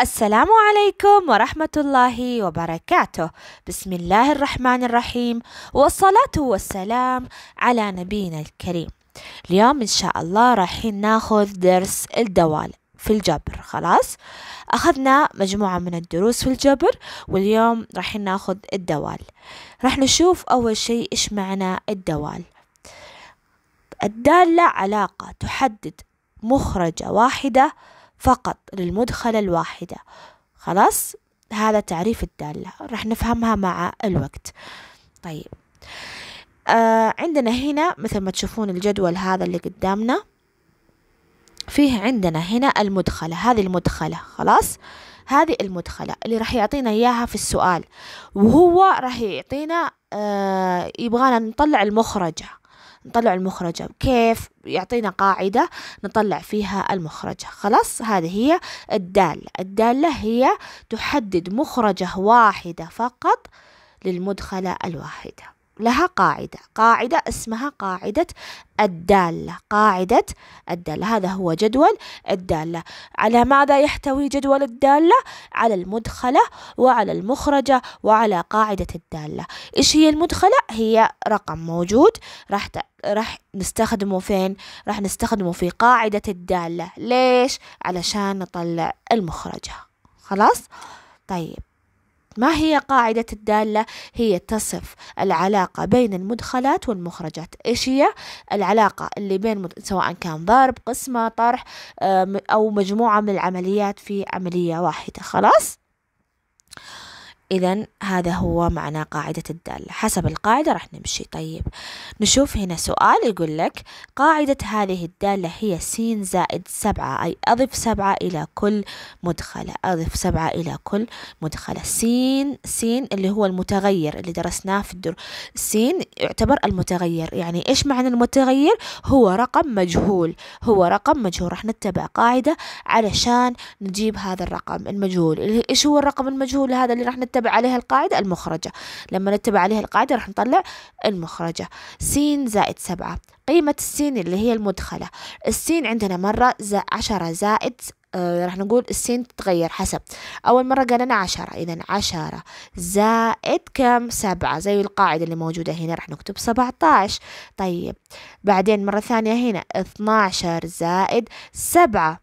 السلام عليكم ورحمة الله وبركاته بسم الله الرحمن الرحيم والصلاة والسلام على نبينا الكريم اليوم إن شاء الله رايحين ناخذ درس الدوال في الجبر خلاص أخذنا مجموعة من الدروس في الجبر واليوم رايحين ناخذ الدوال راح نشوف أول شيء إيش معنى الدوال الدالة علاقة تحدد مخرجة واحدة فقط للمدخلة الواحدة خلاص هذا تعريف الدالة راح نفهمها مع الوقت طيب آه عندنا هنا مثل ما تشوفون الجدول هذا اللي قدامنا فيه عندنا هنا المدخلة هذه المدخلة خلاص هذه المدخلة اللي راح يعطينا إياها في السؤال وهو راح يعطينا آه يبغانا نطلع المخرجة نطلع المخرجة كيف يعطينا قاعدة نطلع فيها المخرجة خلاص هذه هي الدالة الدالة هي تحدد مخرجة واحدة فقط للمدخلة الواحدة لها قاعدة قاعدة اسمها قاعدة الدالة قاعدة الدالة هذا هو جدول الدالة على ماذا يحتوي جدول الدالة على المدخلة وعلى المخرجة وعلى قاعدة الدالة إيش هي المدخلة هي رقم موجود راح ت... راح نستخدمه فين راح نستخدمه في قاعدة الدالة ليش علشان نطلع المخرجة خلاص طيب ما هي قاعدة الدالة؟ هي تصف العلاقة بين المدخلات والمخرجات إيش هي؟ العلاقة اللي بين مد... سواء كان ضرب قسمة طرح آه، أو مجموعة من العمليات في عملية واحدة خلاص؟ إذا هذا هو معنى قاعدة الدالة حسب القاعدة راح نمشي طيب نشوف هنا سؤال يقول لك قاعدة هذه الدالة هي س زائد سبعة أي أضف سبعة إلى كل مدخلة أضف سبعة إلى كل مدخلة سين سين اللي هو المتغير اللي درسناه في الدر سين يعتبر المتغير يعني إيش معنى المتغير هو رقم مجهول هو رقم مجهول راح نتبع قاعدة علشان نجيب هذا الرقم المجهول إيش هو الرقم المجهول هذا اللي راح نتبع نتبع عليها القاعدة المخرجة لما نتبع عليها القاعدة راح نطلع المخرجة س زائد سبعة قيمة السين اللي هي المدخلة السين عندنا مرة زائد عشرة زائد آه راح نقول السين تتغير حسب أول مرة قال لنا عشرة إذا عشرة زائد كم سبعة زي القاعدة اللي موجودة هنا راح نكتب سبعة عشر طيب بعدين مرة ثانية هنا اثنا عشر زائد سبعة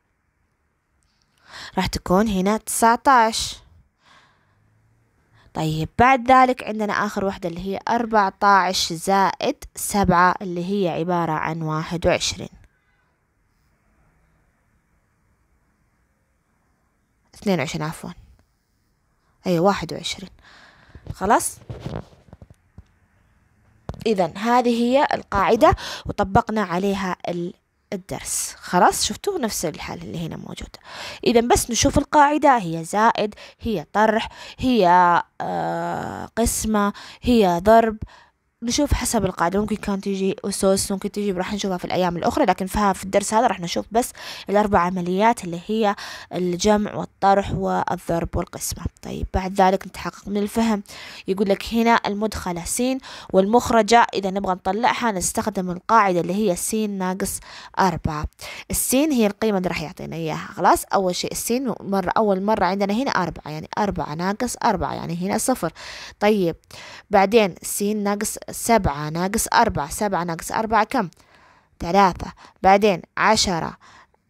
راح تكون هنا تسعة عشر طيب بعد ذلك عندنا آخر وحدة اللي هي أربعة عشر زائد سبعة اللي هي عبارة عن واحد وعشرين اثنين وعشرين عفوا أي أيوة، واحد وعشرين خلاص إذا هذه هي القاعدة وطبقنا عليها ال الدرس خلاص شفتوا نفس الحال اللي هنا موجود إذا بس نشوف القاعدة هي زائد هي طرح هي آه، قسمة هي ضرب نشوف حسب القاعدة ممكن كان تيجي أسس ممكن تيجي راح نشوفها في الأيام الأخرى لكن فيها في الدرس هذا راح نشوف بس الأربع عمليات اللي هي الجمع والطرح والضرب والقسمة طيب بعد ذلك نتحقق من الفهم يقول لك هنا المدخلة سين والمخرجة إذا نبغى نطلعها نستخدم القاعدة اللي هي سين ناقص أربعة السين هي القيمة اللي راح يعطينا إياها خلاص أول شيء السين مرة أول مرة عندنا هنا أربعة يعني أربعة ناقص أربعة يعني هنا صفر طيب بعدين سين ناقص سبعة ناقص أربعة سبعة ناقص أربعة كم ثلاثة بعدين عشرة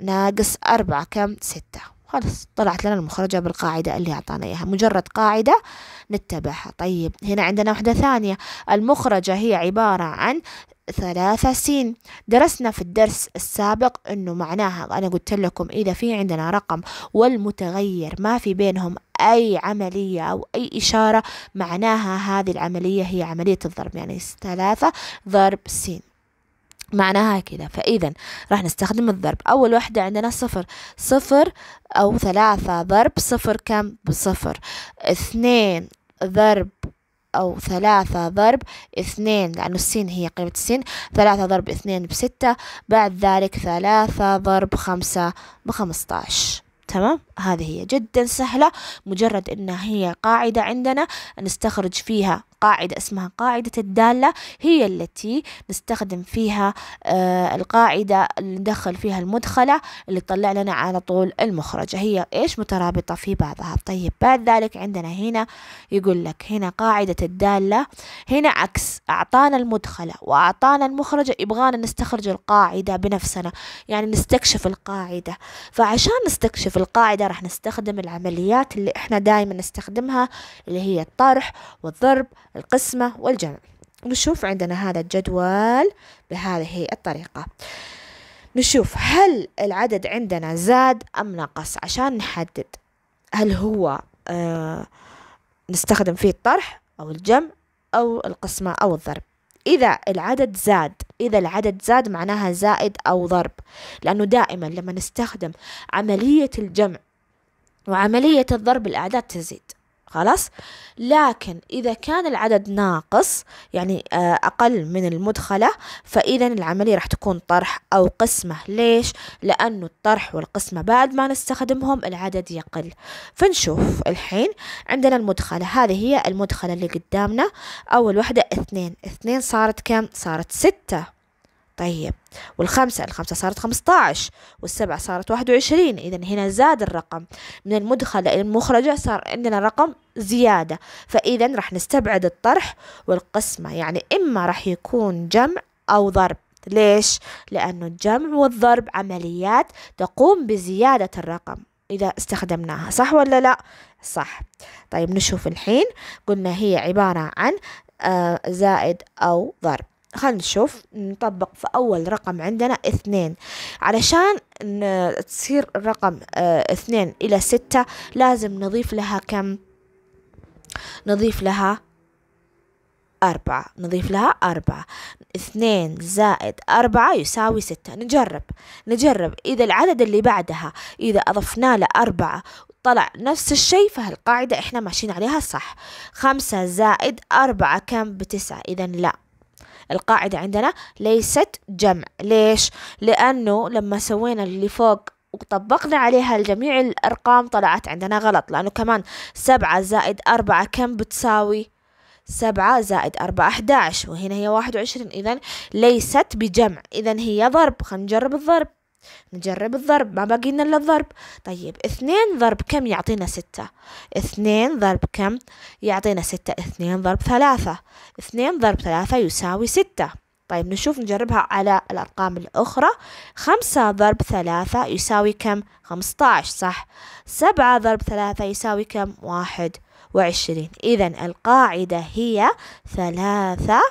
ناقص أربعة كم ستة خلص طلعت لنا المخرجة بالقاعدة اللي أعطانا إياها مجرد قاعدة نتبعها طيب هنا عندنا واحدة ثانية المخرجة هي عبارة عن ثلاثة سين درسنا في الدرس السابق أنه معناها أنا قلت لكم إذا في عندنا رقم والمتغير ما في بينهم أي عملية أو أي إشارة معناها هذه العملية هي عملية الضرب يعني ثلاثة ضرب س معناها كذا فإذا راح نستخدم الضرب أول واحدة عندنا صفر صفر أو ثلاثة ضرب صفر كم بصفر اثنين ضرب أو ثلاثة ضرب اثنين لأنه السين هي قيمة السين ثلاثة ضرب اثنين بستة بعد ذلك ثلاثة ضرب خمسة بخمسطاش تمام هذه هي جدا سهلة مجرد انها هي قاعدة عندنا نستخرج فيها قاعدة اسمها قاعدة الدالة هي التي نستخدم فيها آه القاعدة اللي ندخل فيها المدخلة اللي تطلع لنا على طول المخرجة هي إيش مترابطة في بعضها طيب بعد ذلك عندنا هنا يقول لك هنا قاعدة الدالة هنا عكس أعطانا المدخلة وأعطانا المخرجة يبغانا نستخرج القاعدة بنفسنا يعني نستكشف القاعدة فعشان نستكشف القاعدة راح نستخدم العمليات اللي احنا دائما نستخدمها اللي هي الطرح والضرب القسمة والجمع نشوف عندنا هذا الجدول بهذه الطريقة نشوف هل العدد عندنا زاد أم نقص عشان نحدد هل هو آه، نستخدم فيه الطرح أو الجمع أو القسمة أو الضرب إذا العدد زاد إذا العدد زاد معناها زائد أو ضرب لأنه دائما لما نستخدم عملية الجمع وعملية الضرب الأعداد تزيد خلاص لكن إذا كان العدد ناقص يعني آه، أقل من المدخلة فإذا العملية راح تكون طرح أو قسمة ليش؟ لأنه الطرح والقسمة بعد ما نستخدمهم العدد يقل فنشوف الحين عندنا المدخلة هذه هي المدخلة اللي قدامنا أول وحدة اثنين اثنين صارت كم؟ صارت ستة طيب والخمسة الخمسة صارت خمسة عشر والسبعة صارت واحد وعشرين إذا هنا زاد الرقم من المدخل إلى المخرجة صار عندنا رقم زيادة فإذا راح نستبعد الطرح والقسمة يعني إما راح يكون جمع أو ضرب ليش؟ لأنه الجمع والضرب عمليات تقوم بزيادة الرقم إذا استخدمناها صح ولا لا؟ صح طيب نشوف الحين قلنا هي عبارة عن آه، زائد أو ضرب خلينا نشوف نطبق في أول رقم عندنا اثنين علشان تصير الرقم آه، اثنين إلى ستة لازم نضيف لها كم نضيف لها أربعة نضيف لها أربعة اثنين زائد أربعة يساوي ستة نجرب نجرب إذا العدد اللي بعدها إذا أضفنا له أربعة طلع نفس الشيء فهالقاعدة إحنا ماشيين عليها صح خمسة زائد أربعة كم بتسعة إذا لا القاعدة عندنا ليست جمع ليش؟ لأنه لما سوينا اللي فوق وطبقنا عليها جميع الأرقام طلعت عندنا غلط لأنه كمان سبعة زائد أربعة كم بتساوي؟ سبعة زائد أربعة أحداش وهنا هي واحد وعشرين إذا ليست بجمع إذا هي ضرب خلينا نجرب الضرب نجرب الضرب ما لنا إلا الضرب طيب اثنين ضرب كم يعطينا ستة اثنين ضرب كم يعطينا ستة اثنين ضرب ثلاثة اثنين ضرب ثلاثة يساوي ستة طيب نشوف نجربها على الأرقام الأخرى خمسة ضرب ثلاثة يساوي كم خمسة صح سبعة ضرب ثلاثة يساوي كم واحد وعشرين إذا القاعدة هي ثلاثة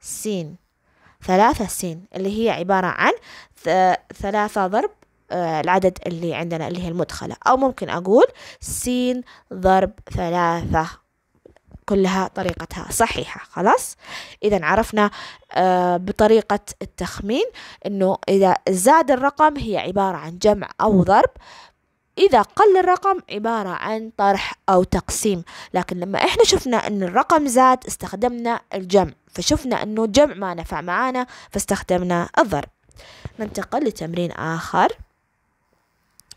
سين ثلاثة سين اللي هي عبارة عن ثلاثة ضرب آه، العدد اللي عندنا اللي هي المدخلة أو ممكن أقول سين ضرب ثلاثة كلها طريقتها صحيحة خلاص إذا عرفنا آه، بطريقة التخمين أنه إذا زاد الرقم هي عبارة عن جمع أو ضرب إذا قل الرقم عبارة عن طرح أو تقسيم لكن لما إحنا شفنا أن الرقم زاد استخدمنا الجمع فشفنا أنه الجمع ما نفع معانا فاستخدمنا الضرب ننتقل لتمرين آخر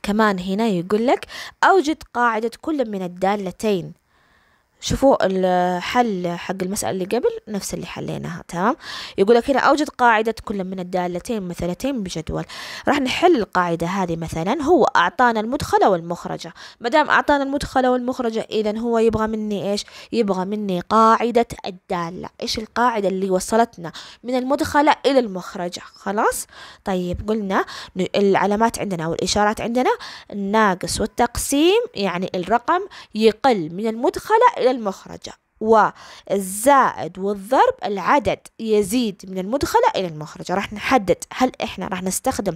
كمان هنا يقول لك أوجد قاعدة كل من الدالتين شوفوا الحل حق المسألة اللي قبل نفس اللي حليناها تمام يقول لك هنا أوجد قاعدة كل من الدالتين مثلتين بجدول راح نحل القاعدة هذه مثلا هو أعطانا المدخلة والمخرجة مدام أعطانا المدخلة والمخرجة إذا هو يبغى مني إيش يبغى مني قاعدة الدالة إيش القاعدة اللي وصلتنا من المدخلة إلى المخرجة خلاص طيب قلنا العلامات عندنا والإشارات عندنا الناقص والتقسيم يعني الرقم يقل من المدخلة إلى المخرجة والزائد والضرب العدد يزيد من المدخلة إلى المخرجة راح نحدد هل إحنا راح نستخدم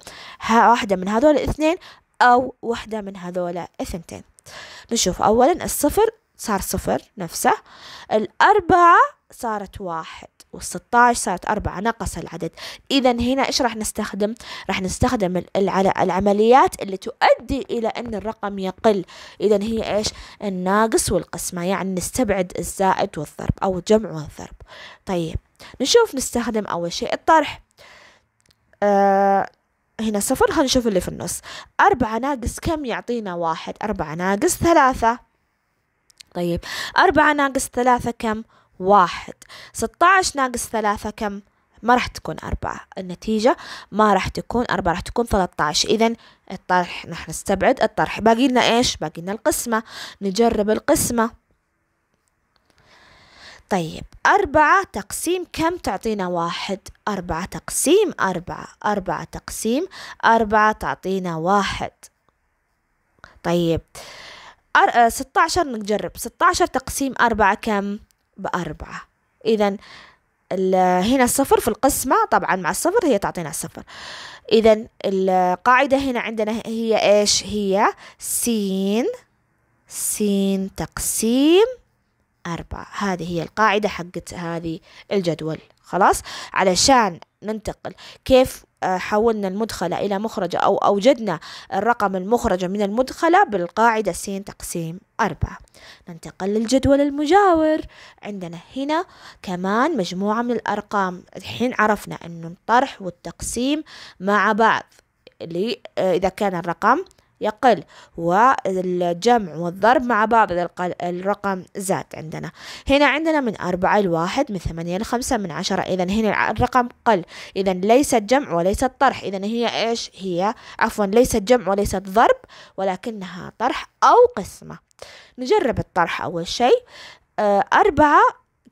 واحدة من هذول الاثنين أو واحدة من هذول الاثنتين نشوف أولا الصفر صار صفر نفسه الأربعة صارت واحد والستاش صارت أربعة نقص العدد إذا هنا إيش راح نستخدم؟ راح نستخدم العمليات اللي تؤدي إلى أن الرقم يقل إذا هي إيش؟ الناقص والقسمة يعني نستبعد الزائد والضرب أو الجمع والضرب طيب نشوف نستخدم أول شيء الطرح آه هنا صفر خلينا نشوف اللي في النص أربعة ناقص كم يعطينا واحد أربعة ناقص ثلاثة طيب أربعة ناقص ثلاثة كم؟ واحد ستة ناقص ثلاثة كم ما راح تكون أربعة النتيجة ما راح تكون أربعة راح تكون عشر إذا الطرح نحن نستبعد الطرح باقي لنا إيش باقي لنا القسمة نجرب القسمة طيب أربعة تقسيم كم تعطينا واحد أربعة تقسيم أربعة أربعة تقسيم أربعة تعطينا واحد طيب آه، ستة عشر نجرب ستة عشر تقسيم أربعة كم بأربعة إذا هنا الصفر في القسمة طبعا مع الصفر هي تعطينا الصفر إذا القاعدة هنا عندنا هي إيش هي سين سين تقسيم أربعة هذه هي القاعدة حقت هذه الجدول خلاص علشان ننتقل كيف آه، حولنا المدخلة إلى مخرجة أو أوجدنا الرقم المخرجة من المدخلة بالقاعدة س تقسيم أربعة ننتقل للجدول المجاور عندنا هنا كمان مجموعة من الأرقام الحين عرفنا أنه الطرح والتقسيم مع بعض اللي آه، إذا كان الرقم يقل والجمع والضرب مع بعض الرقم زاد عندنا هنا عندنا من أربعة لواحد من ثمانية لخمسة من عشرة إذا هنا الرقم قل إذا ليست جمع وليست طرح إذا هي إيش هي عفوا ليست جمع وليست ضرب ولكنها طرح أو قسمة نجرب الطرح أول شيء آه، أربعة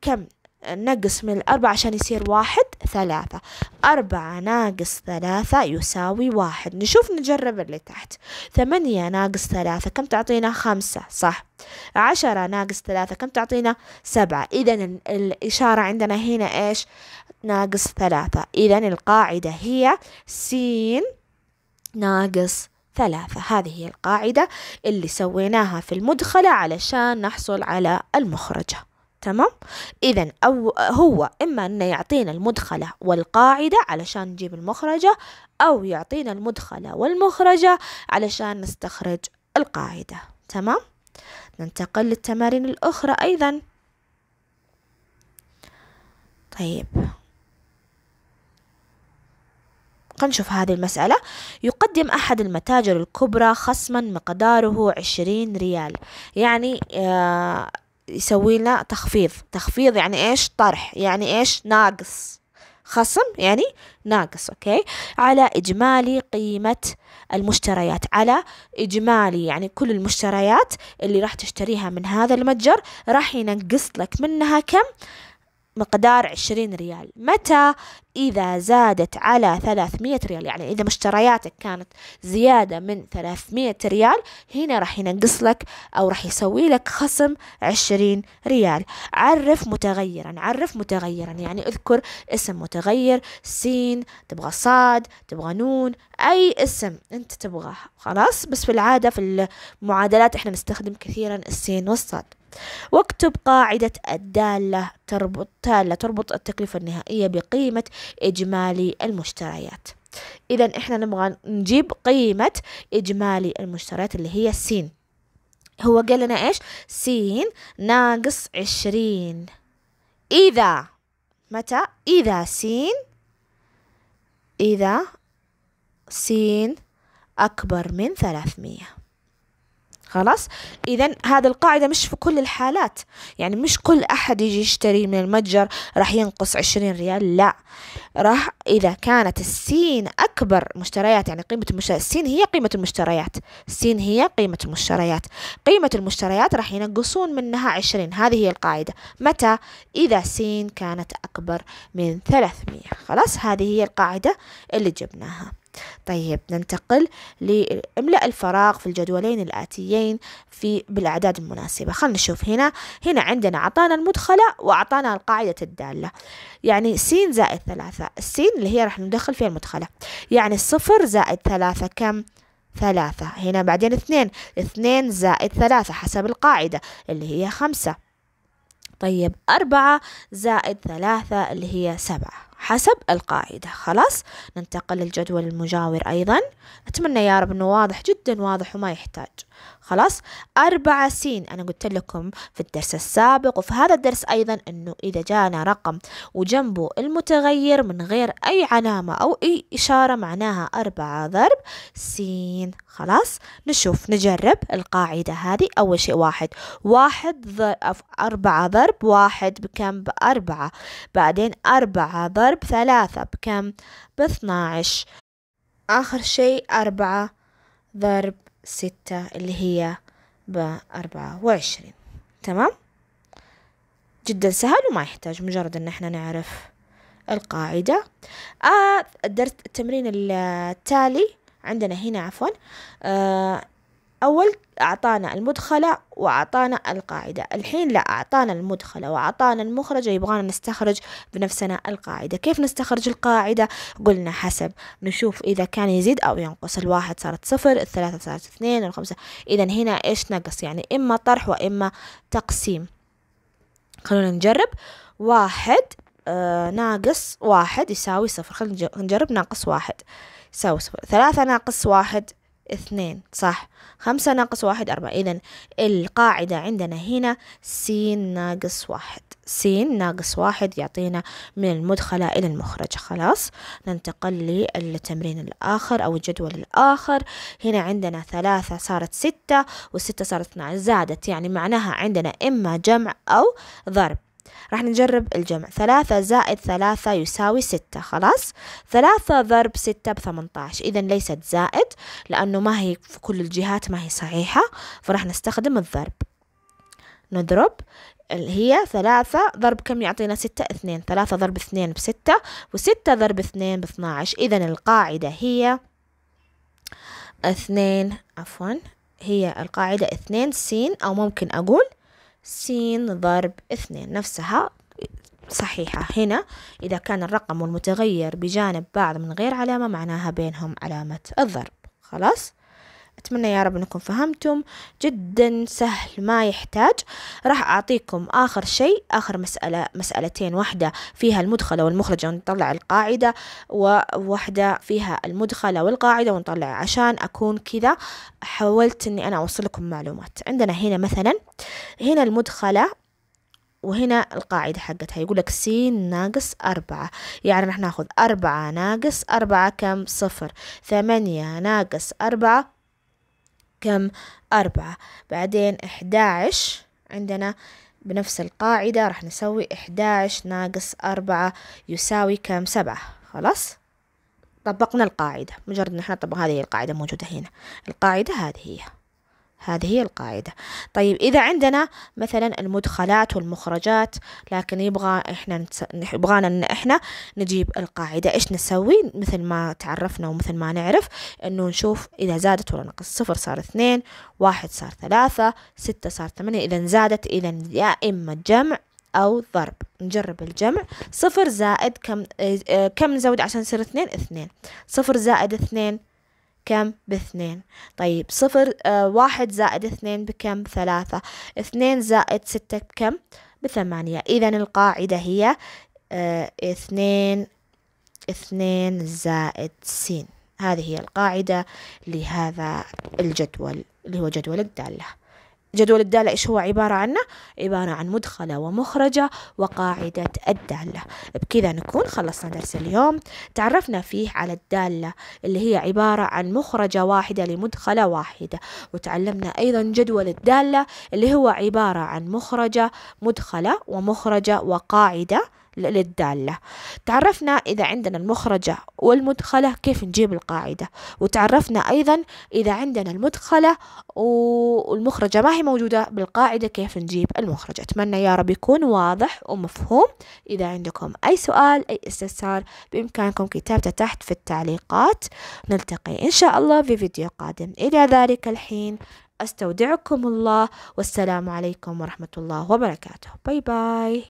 كم نقص من الأربعة عشان يصير واحد ثلاثة أربعة ناقص ثلاثة يساوي واحد نشوف نجرب اللي تحت ثمانية ناقص ثلاثة كم تعطينا خمسة صح عشرة ناقص ثلاثة كم تعطينا سبعة إذا الإشارة عندنا هنا إيش ناقص ثلاثة إذا القاعدة هي سين ناقص ثلاثة هذه هي القاعدة اللي سويناها في المدخلة علشان نحصل على المخرجة تمام اذا او هو اما انه يعطينا المدخله والقاعده علشان نجيب المخرجه او يعطينا المدخله والمخرجه علشان نستخرج القاعده تمام ننتقل للتمارين الاخرى ايضا طيب خلينا نشوف هذه المسألة يقدم أحد المتاجر الكبرى خصما مقداره عشرين ريال يعني آه يسوي لنا تخفيض تخفيض يعني ايش طرح يعني ايش ناقص خصم يعني ناقص اوكي على اجمالي قيمه المشتريات على اجمالي يعني كل المشتريات اللي راح تشتريها من هذا المتجر راح ينقص لك منها كم مقدار عشرين ريال متى إذا زادت على ثلاثمية ريال يعني إذا مشترياتك كانت زيادة من ثلاثمية ريال هنا راح ينقص لك أو راح يسوي لك خصم عشرين ريال عرف متغيرا عرف متغيرا يعني اذكر اسم متغير سين تبغى صاد تبغى نون أي اسم أنت تبغاه خلاص بس في العادة في المعادلات إحنا نستخدم كثيرا السين والصاد واكتب قاعدة الدالة تربط تالة تربط التكلفة النهائية بقيمة إجمالي المشتريات إذا إحنا نبغى نجيب قيمة إجمالي المشتريات اللي هي سين هو قال لنا إيش سين ناقص عشرين إذا متى إذا سين إذا سين أكبر من ثلاثمية خلاص اذا هذه القاعدة مش في كل الحالات يعني مش كل احد يجي يشتري من المتجر راح ينقص عشرين ريال لا راح اذا كانت السين اكبر مشتريات يعني قيمة المشتريات السين هي قيمة المشتريات السين هي قيمة المشتريات قيمة المشتريات راح ينقصون منها عشرين هذه هي القاعدة متى اذا سين كانت اكبر من 300 خلاص هذه هي القاعدة اللي جبناها طيب ننتقل لإملاء الفراغ في الجدولين الآتيين في بالأعداد المناسبة خلنا نشوف هنا هنا عندنا أعطانا المدخلة وأعطانا القاعدة الدالة يعني س زائد ثلاثة السين اللي هي راح ندخل فيها المدخلة يعني الصفر زائد ثلاثة كم؟ ثلاثة هنا بعدين اثنين اثنين زائد ثلاثة حسب القاعدة اللي هي خمسة طيب أربعة زائد ثلاثة اللي هي سبعة حسب القاعدة خلاص ننتقل للجدول المجاور أيضا أتمنى يا رب أنه واضح جدا واضح وما يحتاج خلاص أربعة سين أنا قلت لكم في الدرس السابق وفي هذا الدرس أيضا أنه إذا جانا رقم وجنبه المتغير من غير أي علامة أو أي إشارة معناها أربعة ضرب سين خلاص نشوف نجرب القاعدة هذه أول شيء واحد واحد ضرب أربعة ضرب واحد بكم بأربعة بعدين أربعة ضرب ثلاثة بكم باثناعش آخر شيء أربعة ضرب ستة اللي هي بأربعة وعشرين تمام جدا سهل وما يحتاج مجرد ان احنا نعرف القاعدة آه الدرس التمرين التالي عندنا هنا عفوا آه أول أعطانا المدخلة وأعطانا القاعدة الحين لا أعطانا المدخلة وأعطانا المخرج يبغانا نستخرج بنفسنا القاعدة كيف نستخرج القاعدة قلنا حسب نشوف إذا كان يزيد أو ينقص الواحد صارت صفر الثلاثة صارت اثنين الخمسة إذا هنا إيش نقص يعني إما طرح وإما تقسيم خلونا نجرب واحد آه، ناقص واحد يساوي صفر خلينا نجرب ناقص واحد يساوي صفر ثلاثة ناقص واحد اثنين صح خمسة ناقص واحد أربعة إذا القاعدة عندنا هنا سين ناقص واحد سين ناقص واحد يعطينا من المدخلة إلى المخرج خلاص ننتقل للتمرين الآخر أو الجدول الآخر هنا عندنا ثلاثة صارت ستة وستة صارت 12 زادت يعني معناها عندنا إما جمع أو ضرب راح نجرب الجمع ثلاثة زائد ثلاثة يساوي ستة خلاص ثلاثة ضرب ستة بثمنتاش إذا ليست زائد لأنه ما هي في كل الجهات ما هي صحيحة فراح نستخدم الضرب نضرب هي ثلاثة ضرب كم يعطينا ستة اثنين ثلاثة ضرب اثنين بستة وستة ضرب اثنين باثناعش إذا القاعدة هي اثنين عفوا هي القاعدة اثنين سين أو ممكن أقول س ضرب اثنين نفسها صحيحة هنا إذا كان الرقم والمتغير بجانب بعض من غير علامة معناها بينهم علامة الضرب خلاص أتمنى يا رب أنكم فهمتم جدا سهل ما يحتاج راح أعطيكم آخر شيء آخر مسألة مسألتين واحدة فيها المدخلة والمخرجة ونطلع القاعدة وواحدة فيها المدخلة والقاعدة ونطلع عشان أكون كذا حاولت أني أنا أوصل لكم معلومات عندنا هنا مثلا هنا المدخلة وهنا القاعدة حقتها يقول لك س ناقص أربعة يعني راح ناخذ أربعة ناقص أربعة كم صفر ثمانية ناقص أربعة كم أربعة بعدين إحداعش عندنا بنفس القاعدة راح نسوي إحداعش ناقص أربعة يساوي كم سبعة خلاص طبقنا القاعدة مجرد إن إحنا طبقنا هذه القاعدة موجودة هنا القاعدة هذه هي هذه هي القاعدة طيب إذا عندنا مثلا المدخلات والمخرجات لكن يبغى إحنا نتس... يبغانا إن إحنا نجيب القاعدة إيش نسوي مثل ما تعرفنا ومثل ما نعرف إنه نشوف إذا زادت ولا نقص صفر صار اثنين واحد صار ثلاثة ستة صار ثمانية إذا زادت إذا يا إما جمع أو ضرب نجرب الجمع صفر زائد كم إيه، إيه، كم نزود عشان يصير اثنين اثنين صفر زائد اثنين كم باثنين طيب صفر آه واحد زائد اثنين بكم ثلاثة اثنين زائد ستة بكم بثمانية إذا القاعدة هي آه اثنين اثنين زائد سين هذه هي القاعدة لهذا الجدول اللي هو جدول الدالة جدول الدالة إيش هو عبارة عنه؟ عبارة عن مدخلة ومخرجة وقاعدة الدالة بكذا نكون خلصنا درس اليوم تعرفنا فيه على الدالة اللي هي عبارة عن مخرجة واحدة لمدخلة واحدة وتعلمنا أيضا جدول الدالة اللي هو عبارة عن مخرجة مدخلة ومخرجة وقاعدة للدالة تعرفنا إذا عندنا المخرجة والمدخلة كيف نجيب القاعدة وتعرفنا أيضا إذا عندنا المدخلة والمخرجة ما هي موجودة بالقاعدة كيف نجيب المخرجة أتمنى يا رب يكون واضح ومفهوم إذا عندكم أي سؤال أي استفسار بإمكانكم كتابته تحت في التعليقات نلتقي إن شاء الله في فيديو قادم إلى ذلك الحين أستودعكم الله والسلام عليكم ورحمة الله وبركاته باي باي